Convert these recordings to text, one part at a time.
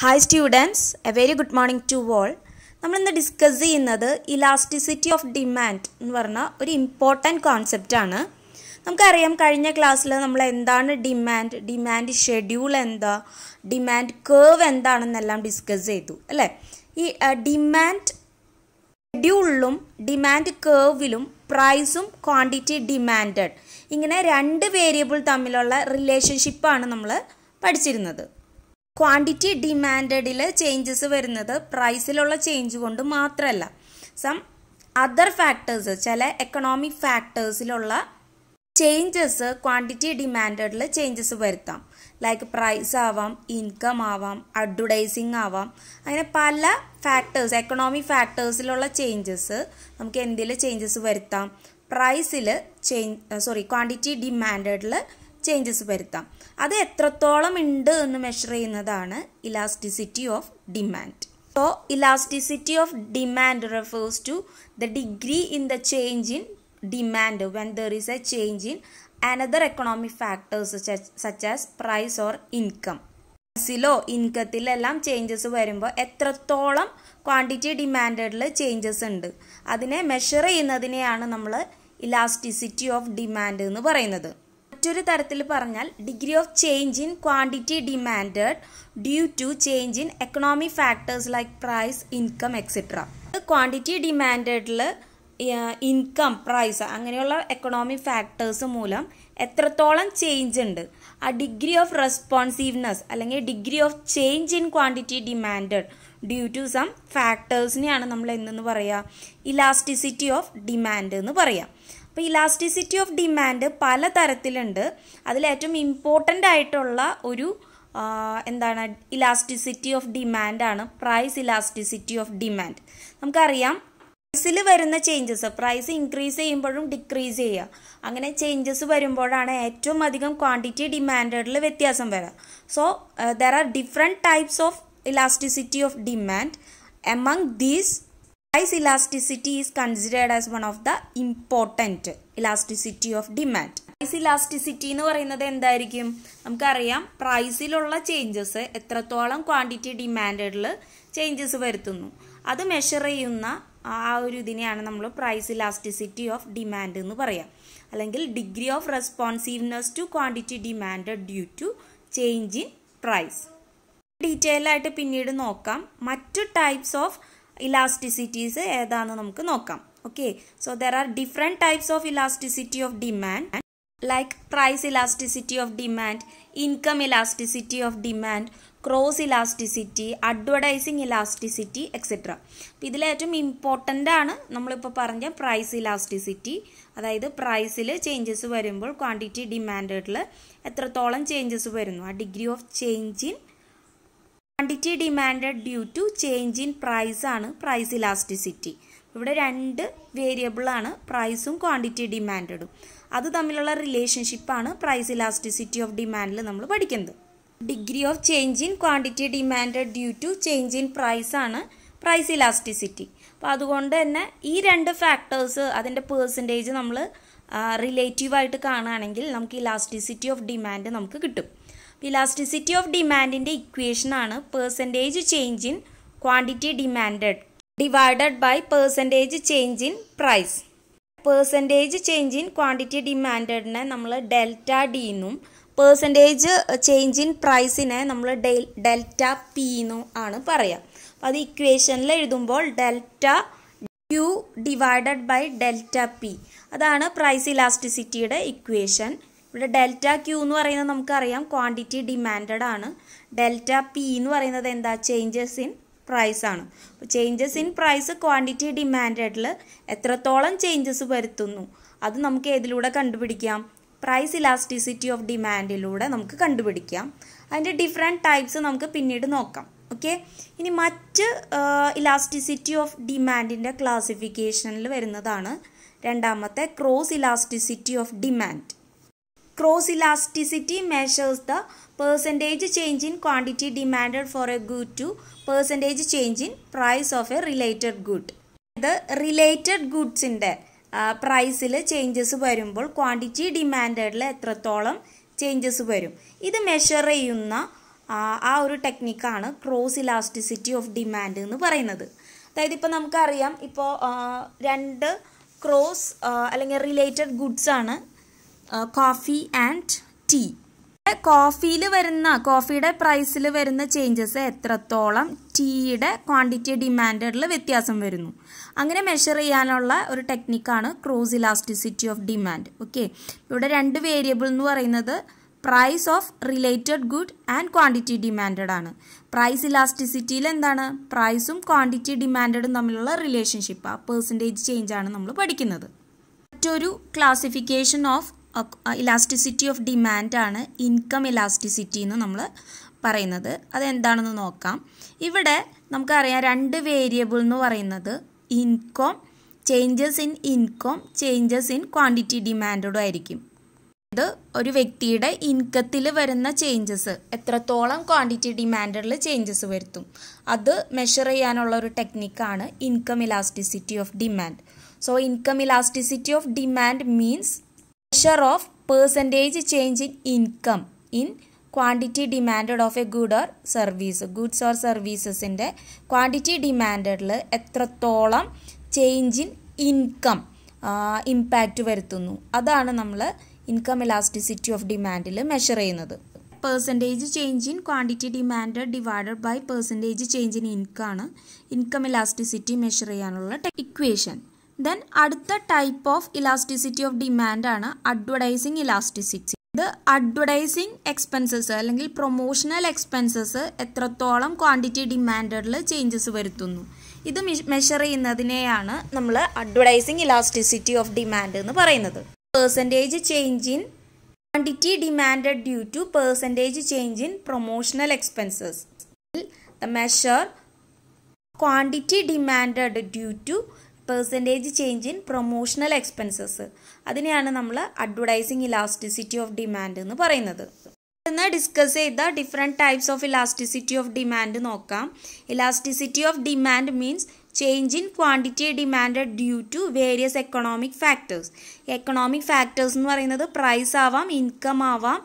Hi students a very good morning to all നമ്മളിന്ന് discuss ചെയ്യുന്നത് elasticity of demand എന്ന് പറഞ്ഞ ഒരു ഇമ്പോർട്ടൻറ്റ് കോൺസെപ്റ്റാണ് നമുക്കറിയാം കഴിഞ്ഞ ക്ലാസ്സിൽ നമ്മൾ എന്താണ് ഡിമാൻഡ് ഡിമാൻഡ് ഷെഡ്യൂൾ എന്താ ഡിമാൻഡ് കേവ് എന്താണെന്നെല്ലാം ഡിസ്കസ് ചെയ്തു അല്ലേ ഈ ഡിമാൻഡ് ഷെഡ്യൂളിലും ഡിമാൻഡ് കേവിലും പ്രൈസും ക്വാണ്ടിറ്റി ഡിമാൻഡഡ് ഇങ്ങനെ രണ്ട് വേരിയബിൾ തമ്മിലുള്ള റിലേഷൻഷിപ്പാണ് നമ്മൾ പഠിച്ചിരുന്നത് ക്വാണ്ടിറ്റി ഡിമാൻഡിൽ ചേഞ്ചസ് വരുന്നത് പ്രൈസിലുള്ള ചേഞ്ച് കൊണ്ട് മാത്രമല്ല സം അതർ ഫാക്ടേഴ്സ് ചില എക്കണോമിക് ഫാക്ടേഴ്സിലുള്ള ചേഞ്ചസ് ക്വാണ്ടിറ്റി ഡിമാൻഡിൽ ചേഞ്ചസ് വരുത്താം ലൈക്ക് പ്രൈസ് ആവാം ഇൻകം ആവാം അഡ്വർടൈസിങ് ആവാം അങ്ങനെ പല ഫാക്ടേഴ്സ് എക്കണോമിക് ഫാക്ടേഴ്സിലുള്ള ചേഞ്ചസ് നമുക്ക് എന്തിൽ ചേഞ്ചസ് വരുത്താം പ്രൈസിൽ ചേഞ്ച് സോറി ക്വാണ്ടിറ്റി ഡിമാൻഡിൽ ചേഞ്ചസ് വരുത്താം അത് എത്രത്തോളം ഉണ്ട് എന്ന് മെഷർ ചെയ്യുന്നതാണ് elasticity of demand so elasticity of demand refers to the degree in the change in demand when there is a change in another economic factors such as price or income പ്രൈസിലോ ഇൻകത്തിലെല്ലാം changes വരുമ്പോൾ എത്രത്തോളം quantity ഡിമാൻഡിൽ changes ഉണ്ട് അതിനെ measure ചെയ്യുന്നതിനെയാണ് നമ്മൾ elasticity of demand എന്ന് പറയുന്നത് മറ്റൊരു തരത്തിൽ പറഞ്ഞാൽ degree of change in quantity demand due to change in economy factors like price income etcetera quantity ഡിമാൻഡിൽ ഇൻകം പ്രൈസ് അങ്ങനെയുള്ള എക്കണോമി ഫാക്ടേഴ്സ് മൂലം എത്രത്തോളം ചേഞ്ച് ഉണ്ട് ആ ഡിഗ്രി ഓഫ് റെസ്പോൺസീവ്നെസ് അല്ലെങ്കിൽ degree of change in quantity demand due to some ഫാക്ടേഴ്സിനെയാണ് നമ്മൾ എന്തെന്ന് പറയുക ഇലാസ്റ്റിസിറ്റി ഓഫ് ഡിമാൻഡ് എന്ന് പറയാം അപ്പോൾ ഇലാസ്റ്റിസിറ്റി ഓഫ് ഡിമാൻഡ് പല തരത്തിലുണ്ട് അതിലേറ്റവും ഇമ്പോർട്ടൻ്റ് ആയിട്ടുള്ള ഒരു എന്താണ് ഇലാസ്റ്റിസിറ്റി ഓഫ് ഡിമാൻഡാണ് പ്രൈസ് ഇലാസ്റ്റിസിറ്റി ഓഫ് ഡിമാൻഡ് നമുക്കറിയാം പ്രൈസിൽ വരുന്ന ചേഞ്ചസ് പ്രൈസ് ഇൻക്രീസ് ചെയ്യുമ്പോഴും ഡിക്രീസ് ചെയ്യുക അങ്ങനെ ചേഞ്ചസ് വരുമ്പോഴാണ് ഏറ്റവും അധികം ക്വാണ്ടിറ്റി ഡിമാൻഡിൽ വ്യത്യാസം വരിക so there are different types of elasticity of demand among these price elasticity is considered as one of the important elasticity of demand price elasticity എന്ന് പറയുന്നത് എന്തായിരിക്കും നമുക്കറിയാം പ്രൈസിലുള്ള ചേഞ്ചസ് എത്രത്തോളം ക്വാണ്ടിറ്റി ഡിമാൻഡിൽ ചേഞ്ചസ് വരുത്തുന്നു അത് മെഷർ ചെയ്യുന്ന ആ ഒരു ഇതിനെയാണ് നമ്മൾ പ്രൈസ് ഇലാസ്റ്റിസിറ്റി ഓഫ് ഡിമാൻഡ് എന്ന് പറയാം അല്ലെങ്കിൽ degree of responsiveness to quantity demand due to change in price detail ആയിട്ട് പിന്നീട് നോക്കാം മറ്റു ടൈപ്സ് ഓഫ് ഇലാസ്റ്റിസിറ്റീസ് ഏതാണെന്ന് നമുക്ക് നോക്കാം okay so there are different types of elasticity of demand like price elasticity of demand income elasticity of demand cross elasticity advertising elasticity etcetera അപ്പം ഇതിലേറ്റവും important ആണ് നമ്മളിപ്പോൾ പറഞ്ഞ പ്രൈസ് ഇലാസ്റ്റിസിറ്റി അതായത് പ്രൈസിൽ ചേഞ്ചസ് വരുമ്പോൾ ക്വാണ്ടിറ്റി ഡിമാൻഡിൽ എത്രത്തോളം ചേഞ്ചസ് വരുന്നു ആ degree of change in quantity demand due to change in price ആണ് പ്രൈസ് ഇലാസ്റ്റിസിറ്റി ഇവിടെ രണ്ട് വേരിയബിളാണ് പ്രൈസും ക്വാണ്ടിറ്റി ഡിമാൻഡും അത് തമ്മിലുള്ള റിലേഷൻഷിപ്പാണ് പ്രൈസ് ഇലാസ്റ്റിസിറ്റി ഓഫ് ഡിമാൻഡിൽ നമ്മൾ പഠിക്കുന്നത് degree of change in quantity demand due to change in price ആണ് പ്രൈസ് ഇലാസ്റ്റിസിറ്റി അപ്പം അതുകൊണ്ട് തന്നെ ഈ രണ്ട് ഫാക്ടേഴ്സ് അതിൻ്റെ പേഴ്സൻറ്റേജ് നമ്മൾ റിലേറ്റീവായിട്ട് കാണുകയാണെങ്കിൽ നമുക്ക് ഇലാസ്റ്റിസിറ്റി ഓഫ് ഡിമാൻഡ് നമുക്ക് കിട്ടും ഇലാസ്റ്റിസിറ്റി ഓഫ് ഡിമാൻഡിൻ്റെ ഇക്വേഷനാണ് percentage change in quantity demanded divided by percentage change in price percentage change in quantity ഡിമാൻഡിനെ നമ്മൾ ഡെൽറ്റ ഡി എന്നും പേഴ്സൻറ്റേജ് ചേഞ്ച് ഇൻ പ്രൈസിനെ നമ്മൾ ഡെൽറ്റ പി എന്നും ആണ് പറയാം അപ്പോൾ അത് ഇക്വേഷനിൽ എഴുതുമ്പോൾ delta Q divided by delta P അതാണ് പ്രൈസ് ഇലാസ്റ്റിസിറ്റിയുടെ ഇക്വേഷൻ ഇവിടെ ഡെൽറ്റ ക്യൂ എന്ന് പറയുന്നത് നമുക്കറിയാം ക്വാണ്ടിറ്റി ഡിമാൻഡ് ആണ് ഡെൽറ്റ പി എന്ന് പറയുന്നത് എന്താ ചേഞ്ചസ് ഇൻ പ്രൈസ് ആണ് അപ്പോൾ ചേഞ്ചസ് ഇൻ പ്രൈസ് ക്വാണ്ടിറ്റി ഡിമാൻഡഡിൽ എത്രത്തോളം ചേഞ്ചസ് വരുത്തുന്നു അത് നമുക്ക് ഏതിലൂടെ കണ്ടുപിടിക്കാം പ്രൈസ് ഇലാസ്റ്റിസിറ്റി ഓഫ് ഡിമാൻഡിലൂടെ നമുക്ക് കണ്ടുപിടിക്കാം അതിൻ്റെ ഡിഫറെൻ്റ് ടൈപ്സ് നമുക്ക് പിന്നീട് നോക്കാം ഓക്കെ ഇനി മറ്റ് ഇലാസ്റ്റിസിറ്റി ഓഫ് ഡിമാൻഡിൻ്റെ ക്ലാസിഫിക്കേഷനിൽ വരുന്നതാണ് രണ്ടാമത്തെ cross elasticity of demand cross elasticity measures the percentage change in quantity demand for a good to percentage change in price of a related good The related ഗുഡ്സിൻ്റെ പ്രൈസിൽ ചേഞ്ചസ് വരുമ്പോൾ quantity ഡിമാൻഡിൽ എത്രത്തോളം changes വരും ഇത് മെഷർ ചെയ്യുന്ന ആ ഒരു ടെക്നിക്കാണ് ക്രോസ് ഇലാസ്റ്റിസിറ്റി ഓഫ് ഡിമാൻഡ് എന്ന് പറയുന്നത് അതായത് ഇപ്പോൾ നമുക്കറിയാം ഇപ്പോൾ രണ്ട് ക്രോസ് അല്ലെങ്കിൽ റിലേറ്റഡ് ഗുഡ്സാണ് കോഫി ആൻഡ് ടീ കോഫിയിൽ വരുന്ന കോഫിയുടെ പ്രൈസിൽ വരുന്ന ചേഞ്ചസ് എത്രത്തോളം ടീയുടെ ക്വാണ്ടിറ്റി ഡിമാൻഡിൽ വ്യത്യാസം വരുന്നു അങ്ങനെ മെഷർ ചെയ്യാനുള്ള ഒരു ടെക്നിക്കാണ് cross elasticity of demand okay ഇവിടെ രണ്ട് വേരിയബിൾ എന്ന് പറയുന്നത് price of related good and quantity demanded ആണ് പ്രൈസ് ഇലാസ്റ്റിസിറ്റിയിൽ എന്താണ് പ്രൈസും ക്വാണ്ടിറ്റി ഡിമാൻഡും തമ്മിലുള്ള റിലേഷൻഷിപ്പ് ആ പെർസെൻറ്റേജ് ചേഞ്ച് ആണ് നമ്മൾ പഠിക്കുന്നത് മറ്റൊരു ക്ലാസിഫിക്കേഷൻ ഓഫ് ഇലാസ്റ്റിസിറ്റി ഓഫ് ഡിമാൻഡാണ് ഇൻകം ഇലാസ്റ്റിസിറ്റി എന്ന് നമ്മൾ പറയുന്നത് അതെന്താണെന്ന് നോക്കാം ഇവിടെ നമുക്കറിയാം രണ്ട് വേരിയബിൾ എന്ന് പറയുന്നത് income changes in income changes in quantity ഡിമാൻഡും ആയിരിക്കും അത് ഒരു വ്യക്തിയുടെ ഇൻകത്തിൽ വരുന്ന ചേഞ്ചസ് എത്രത്തോളം ക്വാണ്ടിറ്റി ഡിമാൻഡിൽ ചേഞ്ചസ് വരുത്തും അത് മെഷർ ചെയ്യാനുള്ള ഒരു ടെക്നിക്കാണ് income elasticity of demand so income elasticity of demand means measure of percentage change in income in quantity demanded of a good or service goods or സർവീസസിൻ്റെ ക്വാണ്ടിറ്റി ഡിമാൻഡിൽ എത്രത്തോളം ചേഞ്ച് ഇൻ ഇൻകം ഇമ്പാക്റ്റ് വരുത്തുന്നു അതാണ് നമ്മൾ income elasticity of ഡിമാൻഡിൽ measure ചെയ്യുന്നത് percentage change in quantity demand divided by percentage change in income ആണ് income elasticity measure ചെയ്യാനുള്ള ഇക്വേഷൻ ദെൻ അടുത്ത type of elasticity of demand ആണ് അഡ്വർടൈസിങ് ഇലാസ്റ്റിസിറ്റി ഇത് അഡ്വർടൈസിങ് എക്സ്പെൻസസ് അല്ലെങ്കിൽ പ്രൊമോഷണൽ എക്സ്പെൻസസ് എത്രത്തോളം quantity ഡിമാൻഡിൽ ചേഞ്ചസ് വരുത്തുന്നു ഇത് മെഷർ ചെയ്യുന്നതിനെയാണ് നമ്മൾ അഡ്വർടൈസിങ് ഇലാസ്റ്റിസിറ്റി ഓഫ് ഡിമാൻഡ് എന്ന് പറയുന്നത് percentage change in quantity demand due to percentage change in promotional expenses the measure quantity demand due to percentage change in promotional expenses അതിനെയാണ് നമ്മൾ advertising elasticity of demand എന്ന് പറയുന്നത് ഇന്ന് discuss ചെയ്ത different types of elasticity of demand നോക്കാം elasticity of demand means change in quantity demanded due to various economic factors economic factors എന്ന് പറയുന്നത് price ആവാം ഇൻകം ആവാം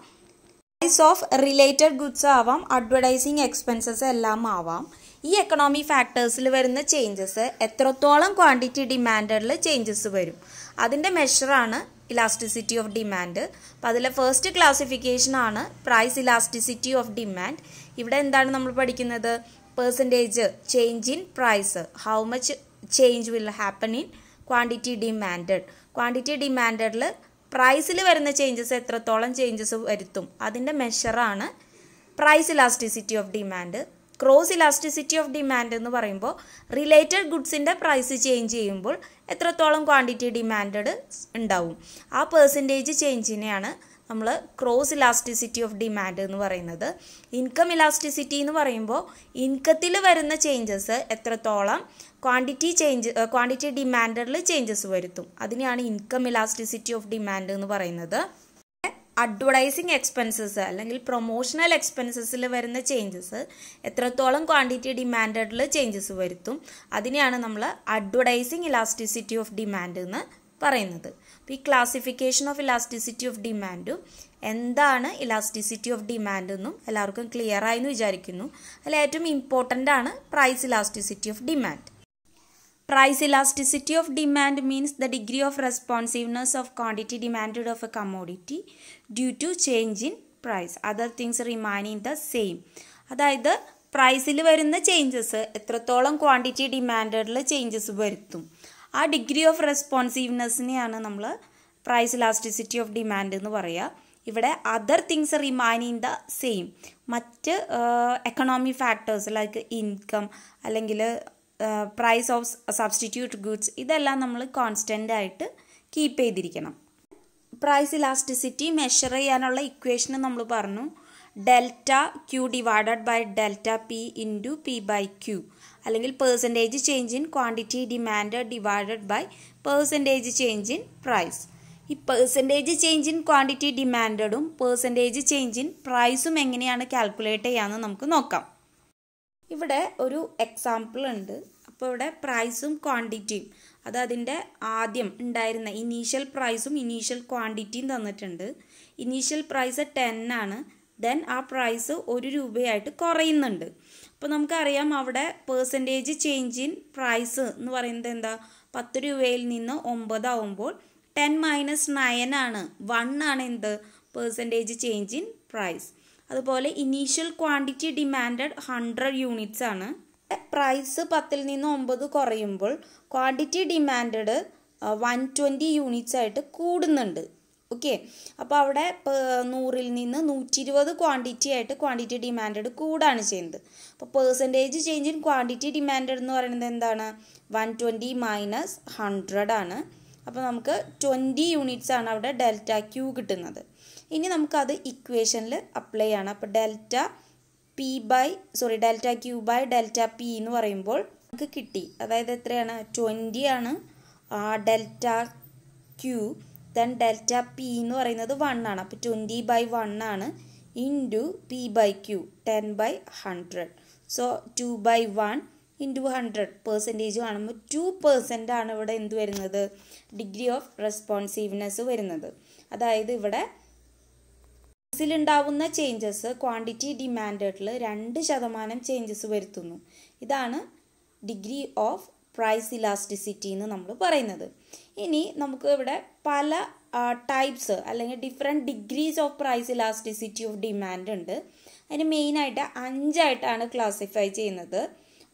പ്രൈസ് ഓഫ് റിലേറ്റഡ് ഗുഡ്സ് ആവാം അഡ്വർടൈസിങ് എക്സ്പെൻസസ് എല്ലാം ആവാം ഈ എക്കണോമി ഫാക്ടേഴ്സിൽ വരുന്ന ചേഞ്ചസ് എത്രത്തോളം ക്വാണ്ടിറ്റി ഡിമാൻഡിൽ ചേഞ്ചസ് വരും അതിൻ്റെ മെഷറാണ് ഇലാസ്റ്റിസിറ്റി ഓഫ് ഡിമാൻഡ് അപ്പോൾ അതിലെ ഫസ്റ്റ് ക്ലാസിഫിക്കേഷൻ ആണ് പ്രൈസ് ഇലാസ്റ്റിസിറ്റി ഓഫ് ഡിമാൻഡ് ഇവിടെ എന്താണ് നമ്മൾ പഠിക്കുന്നത് percentage change in price how much change will happen in quantity demand quantity ഡിമാൻഡിൽ പ്രൈസിൽ വരുന്ന ചേഞ്ചസ് എത്രത്തോളം ചേഞ്ചസ് വരുത്തും അതിൻ്റെ മെഷറാണ് price elasticity of demand cross elasticity of demand എന്ന് പറയുമ്പോൾ റിലേറ്റഡ് ഗുഡ്സിൻ്റെ പ്രൈസ് ചേഞ്ച് ചെയ്യുമ്പോൾ എത്രത്തോളം ക്വാണ്ടിറ്റി ഡിമാൻഡ് ഉണ്ടാവും ആ പേഴ്സൻറ്റേജ് ചേഞ്ചിനെയാണ് നമ്മൾ ക്രോസ് ഇലാസ്റ്റിസിറ്റി ഓഫ് ഡിമാൻഡ് എന്ന് പറയുന്നത് ഇൻകം ഇലാസ്റ്റിസിറ്റി എന്ന് പറയുമ്പോൾ ഇൻകത്തിൽ വരുന്ന ചേഞ്ചസ് എത്രത്തോളം ക്വാണ്ടിറ്റി ചേഞ്ച് ക്വാണ്ടിറ്റി ഡിമാൻഡറിൽ ചേഞ്ചസ് വരുത്തും അതിനെയാണ് ഇൻകം ഇലാസ്റ്റിസിറ്റി ഓഫ് ഡിമാൻഡ് എന്ന് പറയുന്നത് അഡ്വർടൈസിങ് എക്സ്പെൻസസ് അല്ലെങ്കിൽ പ്രൊമോഷണൽ എക്സ്പെൻസസിൽ വരുന്ന ചേഞ്ചസ് എത്രത്തോളം ക്വാണ്ടിറ്റി ഡിമാൻഡിൽ ചേഞ്ചസ് വരുത്തും അതിനെയാണ് നമ്മൾ അഡ്വർടൈസിങ് ഇലാസ്റ്റിസിറ്റി ഓഫ് ഡിമാൻഡ് എന്ന് പറയുന്നത് ഈ ക്ലാസിഫിക്കേഷൻ ഓഫ് ഇലാസ്റ്റിസിറ്റി ഓഫ് ഡിമാൻഡും എന്താണ് ഇലാസ്റ്റിസിറ്റി ഓഫ് ഡിമാൻഡ് എന്നും എല്ലാവർക്കും ക്ലിയർ ആയെന്ന് വിചാരിക്കുന്നു അതിൽ ഏറ്റവും ഇമ്പോർട്ടൻ്റ് ആണ് price elasticity of demand Price elasticity of demand means the degree of responsiveness of quantity demanded of a commodity due to change in price. Other things remaining the same അതായത് പ്രൈസിൽ വരുന്ന changes എത്രത്തോളം quantity ഡിമാൻഡിൽ changes വരുത്തും ആ degree of റെസ്പോൺസീവ്നെസ്സിനെയാണ് നമ്മൾ price elasticity of demand എന്ന് പറയുക ഇവിടെ other things remaining the same മറ്റ് എക്കണോമി ഫാക്ടേഴ്സ് ലൈക്ക് ഇൻകം അല്ലെങ്കിൽ പ്രൈസ് ഓഫ് സബ്സ്റ്റിറ്റ്യൂട്ട് ഗുഡ്സ് ഇതെല്ലാം നമ്മൾ കോൺസ്റ്റൻ്റ് ആയിട്ട് കീപ്പ് ചെയ്തിരിക്കണം പ്രൈസ് ഇലാസ്റ്റിസിറ്റി മെഷർ ചെയ്യാനുള്ള ഇക്വേഷൻ നമ്മൾ പറഞ്ഞു delta Q divided by delta P into P by Q അല്ലെങ്കിൽ percentage change in quantity demand divided by percentage change in price ഈ percentage change in quantity ഡിമാൻഡും percentage change in പ്രൈസും എങ്ങനെയാണ് calculate ചെയ്യാമെന്ന് നമുക്ക് നോക്കാം ഇവിടെ ഒരു എക്സാമ്പിൾ ഉണ്ട് അപ്പോൾ ഇവിടെ പ്രൈസും ക്വാണ്ടിറ്റിയും അത് അതിൻ്റെ ആദ്യം ഉണ്ടായിരുന്ന ഇനീഷ്യൽ പ്രൈസും ഇനീഷ്യൽ ക്വാണ്ടിറ്റിയും തന്നിട്ടുണ്ട് ഇനീഷ്യൽ പ്രൈസ് ടെൻ ആണ് ദെൻ ആ പ്രൈസ് ഒരു രൂപയായിട്ട് കുറയുന്നുണ്ട് അപ്പോൾ നമുക്കറിയാം അവിടെ പേഴ്സൻറ്റേജ് ചേഞ്ച് ഇൻ പ്രൈസ് എന്ന് പറയുന്നത് എന്താ പത്ത് രൂപയിൽ നിന്ന് ഒമ്പതാവുമ്പോൾ ടെൻ മൈനസ് നയൻ ആണ് വൺ ആണ് എന്ത് പേഴ്സൻറ്റേജ് ചേഞ്ച് ഇൻ പ്രൈസ് അതുപോലെ initial quantity demand hundred units ആണ് പ്രൈസ് പത്തിൽ നിന്ന് ഒമ്പത് കുറയുമ്പോൾ quantity demand one twenty units ആയിട്ട് കൂടുന്നുണ്ട് ഓക്കെ അപ്പോൾ അവിടെ നൂറിൽ നിന്ന് നൂറ്റി ഇരുപത് ക്വാണ്ടിറ്റി ആയിട്ട് ക്വാണ്ടിറ്റി ഡിമാൻഡ് കൂടാണ് ചെയ്യുന്നത് അപ്പോൾ percentage change in quantity demand എന്ന് പറയുന്നത് എന്താണ് വൺ ട്വൻറ്റി മൈനസ് ഹൺഡ്രഡ് ആണ് അപ്പോൾ നമുക്ക് ട്വൻറ്റി യൂണിറ്റ്സ് ആണ് അവിടെ ഡെൽറ്റ ക്യൂ കിട്ടുന്നത് ഇനി നമുക്കത് ഇക്വേഷനിൽ അപ്ലൈ ചെയ്യണം അപ്പോൾ delta P by sorry delta Q by delta P എന്ന് പറയുമ്പോൾ നമുക്ക് കിട്ടി അതായത് എത്രയാണ് ട്വൻറ്റി ആണ് ആ delta Q then delta P എന്ന് പറയുന്നത് വൺ ആണ് അപ്പോൾ ട്വൻറ്റി ബൈ വൺ ആണ് into P by Q ten by hundred so two by one into hundred percentage കാണുമ്പോൾ ടു പെർസെൻ്റ് ആണ് ഇവിടെ എന്ത് വരുന്നത് ഡിഗ്രി ഓഫ് റെസ്പോൺസീവ്നെസ് വരുന്നത് അതായത് ഇവിടെ ഉണ്ടാവുന്ന ചേഞ്ചസ് ക്വാണ്ടിറ്റി ഡിമാൻഡിൽ രണ്ട് ശതമാനം ചേഞ്ചസ് വരുത്തുന്നു ഇതാണ് ഡിഗ്രി ഓഫ് പ്രൈസ് ഇലാസ്റ്റിസിറ്റി എന്ന് നമ്മൾ പറയുന്നത് ഇനി നമുക്ക് ഇവിടെ പല ടൈപ്സ് അല്ലെങ്കിൽ different degrees of price elasticity of demand ഉണ്ട് അതിന് മെയിനായിട്ട് അഞ്ചായിട്ടാണ് ക്ലാസിഫൈ ചെയ്യുന്നത്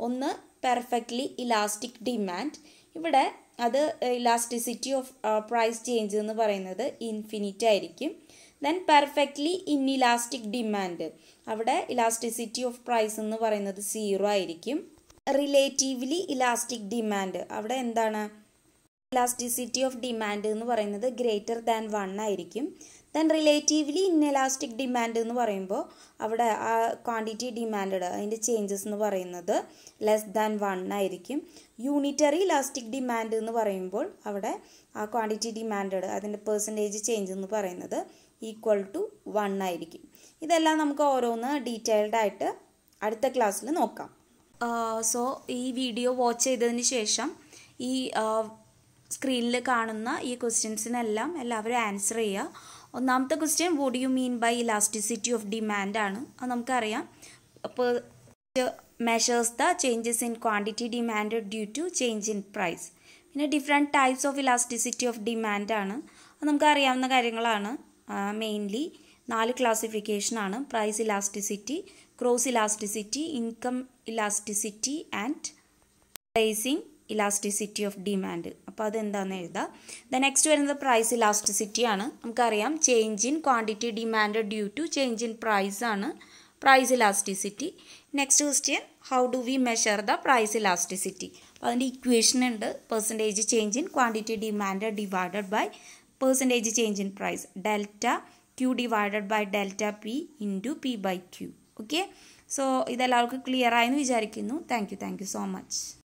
ഒന്ന് പെർഫെക്റ്റ്ലി ഇലാസ്റ്റിക് ഡിമാൻഡ് ഇവിടെ അത് ഇലാസ്റ്റിസിറ്റി ഓഫ് പ്രൈസ് ചേഞ്ച് എന്ന് പറയുന്നത് ഇൻഫിനിറ്റ് ആയിരിക്കും then perfectly inelastic demand അവിടെ ഇലാസ്റ്റിസിറ്റി ഓഫ് പ്രൈസ് എന്ന് പറയുന്നത് സീറോ ആയിരിക്കും റിലേറ്റീവ്ലി ഇലാസ്റ്റിക് ഡിമാൻഡ് അവിടെ എന്താണ് ഇലാസ്റ്റിസിറ്റി ഓഫ് ഡിമാൻഡ് എന്ന് പറയുന്നത് ഗ്രേറ്റർ ദാൻ വൺ ആയിരിക്കും ദെൻ റിലേറ്റീവ്ലി ഇന്നെലാസ്റ്റിക് ഡിമാൻഡ് എന്ന് പറയുമ്പോൾ അവിടെ ആ ക്വാണ്ടിറ്റി ഡിമാൻഡ് അതിൻ്റെ ചേഞ്ചസ് എന്ന് പറയുന്നത് ലെസ് ദാൻ വൺ ആയിരിക്കും യൂണിറ്ററി ഇലാസ്റ്റിക് ഡിമാൻഡ് എന്ന് പറയുമ്പോൾ അവിടെ ആ ക്വാണ്ടിറ്റി ഡിമാൻഡ് അതിൻ്റെ പെർസെൻറ്റേജ് ചേഞ്ച് എന്ന് പറയുന്നത് ഈക്വൽ ടു വൺ ആയിരിക്കും ഇതെല്ലാം നമുക്ക് ഓരോന്ന് ഡീറ്റെയിൽഡ് ആയിട്ട് അടുത്ത ക്ലാസ്സിൽ നോക്കാം സോ ഈ വീഡിയോ വാച്ച് ചെയ്തതിന് ശേഷം ഈ സ്ക്രീനിൽ കാണുന്ന ഈ ക്വസ്റ്റ്യൻസിനെല്ലാം എല്ലാവരും ആൻസർ ചെയ്യുക ഒന്നാമത്തെ question what you mean by elasticity of demand ആണ് അത് നമുക്കറിയാം അപ്പോൾ measures the changes in quantity demand due to change in price പിന്നെ different types of elasticity of demand ആണ് അത് നമുക്കറിയാവുന്ന കാര്യങ്ങളാണ് മെയിൻലി നാല് ക്ലാസിഫിക്കേഷനാണ് price elasticity cross elasticity income elasticity and pricing elasticity of demand അപ്പോൾ അതെന്താണെന്ന് എഴുതാം ദ നെക്സ്റ്റ് വരുന്നത് പ്രൈസ് ഇലാസ്റ്റിസിറ്റി ആണ് നമുക്കറിയാം change in quantity demand due to change in price ആണ് price elasticity next question how do we measure the price elasticity അപ്പോൾ അതിൻ്റെ equation ഉണ്ട് percentage change in quantity demand divided by percentage change in price delta Q divided by delta P into P by Q okay so ഇതെല്ലാവർക്കും clear ആയെന്ന് വിചാരിക്കുന്നു thank you thank you so much